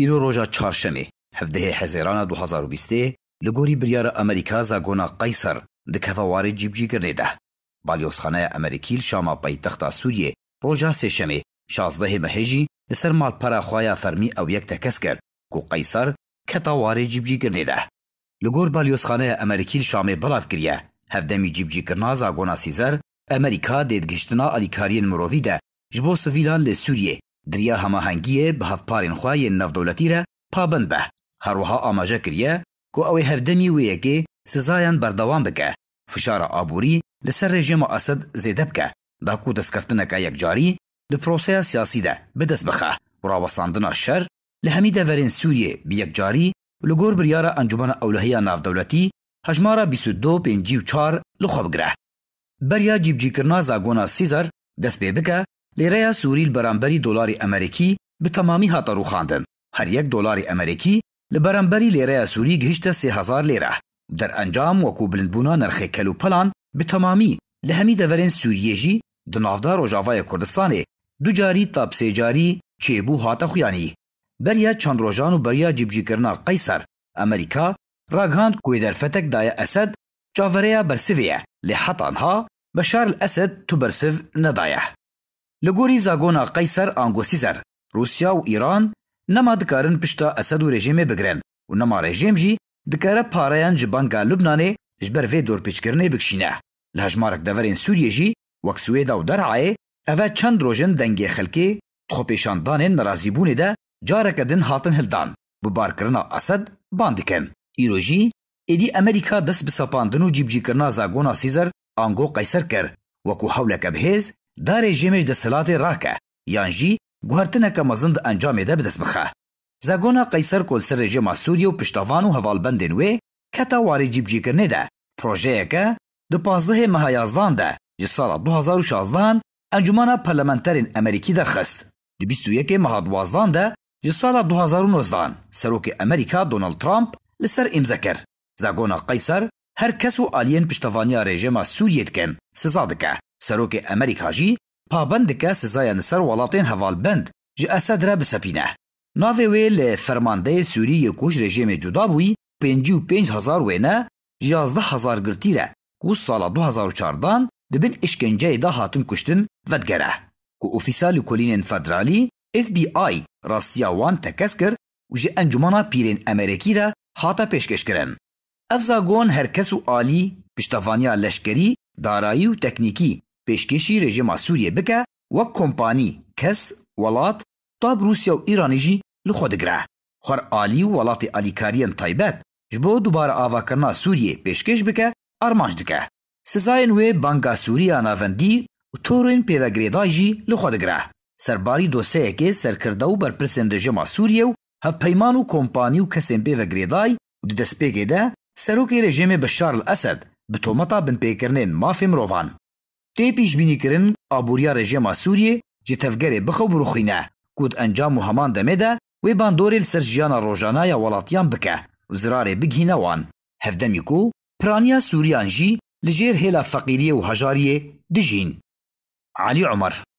ئیرۆ ڕۆژە چارشەمێ هەفتەیە حەزێرانە 2020 لە گۆری بریارە ئەمریکا زاگۆنا قەیسەر دکەڤەوارەی جیبجیگرێدا بالیۆسخانایە ئەمریکی لە شاما پایتەختا سووریێ ڕۆژا سێشەمێ شازدەهێ مەهێژی لەسەر ماڵ پەراخوایە فەرمی ئەو یەک تەکەس کرد و قەیسەر کەتاوارەی جیبجیگرێدا لە گۆر بالیۆسخانەیە ئەمریکی لە شامێ بەڵاوگریە هەفدەمی جیبجیکردنا زاگۆنا سیزەر ئەمریکا دێتگەشتنا ئەلیکارین مرۆڤیدا ji bo sivilan li Sûriyê دریا هماهنگی به هفپارین خوای نودولتی را پابند به هروها آماجه کریه کو او هفدمی و یکی سزایان بردوام بکه فشار آبوری لسر رژیم اسد زیده بکه دا کو دستکفتنکه یک جاری د پروسه سیاسی ده بدست بخه راوستاندنا شر لهمی دورین سوریه به یک جاری لگور بریار انجمن اولهیا نافدولتی هجمارا 22 54 لخو بگره بریا جیبجی کرنا زاگونا سیزر دست به بکه لێرەیە سووریل بەرامبەری دۆلاری ئەمریکی بتەمامی هاتە ڕووخاندن هەر یەک دۆلاری ئەمریکی لە بەرامبەری لێرەیە سووری گەیشتە سهزار لێرە دەرئەنجام وەکو بلندبوونا نرخی کەل و پەلان بتەمامی لە هەمی دەڤێن سووریێژی دناافدا ڕۆژاوایە کوردستانی دوجاری تا پسێجاری چێبوو هاتە خویانی بەریا چەند ڕۆژان و بەریا جیبجیکردنا قەیسەر ئەمریکا ڕاگاند کوێ دەرفەتێکدایە ئەسد چاڤەرەیە بەرسوێە لێ حەتانها بەشار ئەسد تو بەرسف نەدایە لګوري زاګونا قیصر انګوسیزر روسیا و ایران نما دکارن پشتا اسد و رژیم بگرن و نما رژیم جی دکاره پاراین جی بانگا لبنانه جبر وی دور پیچکرنه بکشینه لهجمارک دورین سوریه جی وک سویدا و درعه اوه چند روژن دنگی خلکی خۆپێشاندانên nerazîbûnê de careke din hatin hildan bi barkirina Esed ban dikin. Îro jî êdî Amerîka dest bi sapandin û cîbcîkirina zagona Sîzer ango qeyser kir wek ku hewleke bihêz Darê jêmêj di silatê rake yan jî guhertineke mezin di encamê de bi dest bixe. Zegona Qeyser Kolser rejima Sûriye û piştavan û hevalbendên wê keta warê cîbcîkirinê de projeyeke di pazdehê meha yazdan de ji sala 2016 encumana parlamenterên Emerîkî derxist. Di 21 meha dwazdan de ji sala 2009 serokê Emerîka Donald Trump li ser îmze kir. Zegona Qeyser her kes û aliyên piştevaniya rejima Sûriye dikin siza dike. Serokê Amerîka jî pabend dike sizaya li ser welatên hevalbend ji Esed re bisepîne. Navê wê li fermandeyê Sûriyê ku ji rejimê cuda bûyî pêncî û pênc hezar wêne jiyazdeh hezar girtî re ku sala 2004dan di bin işkenceyê de hatin kuştin vedgere. Ku ofîsa li kolînên federalî FBI rastiya wan tekes kir û ji encumana pîrên Amerîkî re hata pêşkeşkirin. Ev zagon alî piştevaniya leşkerî, darayî پێشکەشی رێژێما سووریە بکە وەک کۆمپانی کەس وڵات تا رووسیا و ئیرانیژی لە خۆ دەگرا هەر عالی و وڵاتی ئالیکاریەن تایبەت ji bo dubara avakarna Sûriyê pêşkêş bike armanc dike. Sizayên wê Banka Sûriya navendî û torên pêvegirêda jî li xwe digire. Serbarî dosyeyekê serkirda û berpirsên rejima Sûriye û hevpeyman û kompanî û kesên pêvegirêday û di destpêkê de serokê rejimê Bişar el Esed bi tometa binpêkirinên mafê mirovan تی پیش بینی کرن آبوریا رژیم سوریه جی تفگری بخو بروخینه کود انجام همان دمه ده وی باندوری لسر جیانا روژانا یا ولاتیان بکه و زراره بگینه وان هفدمی کو پرانیا سوریان جی لجیر هلا فقیریه و هجاریه دجین علی عمر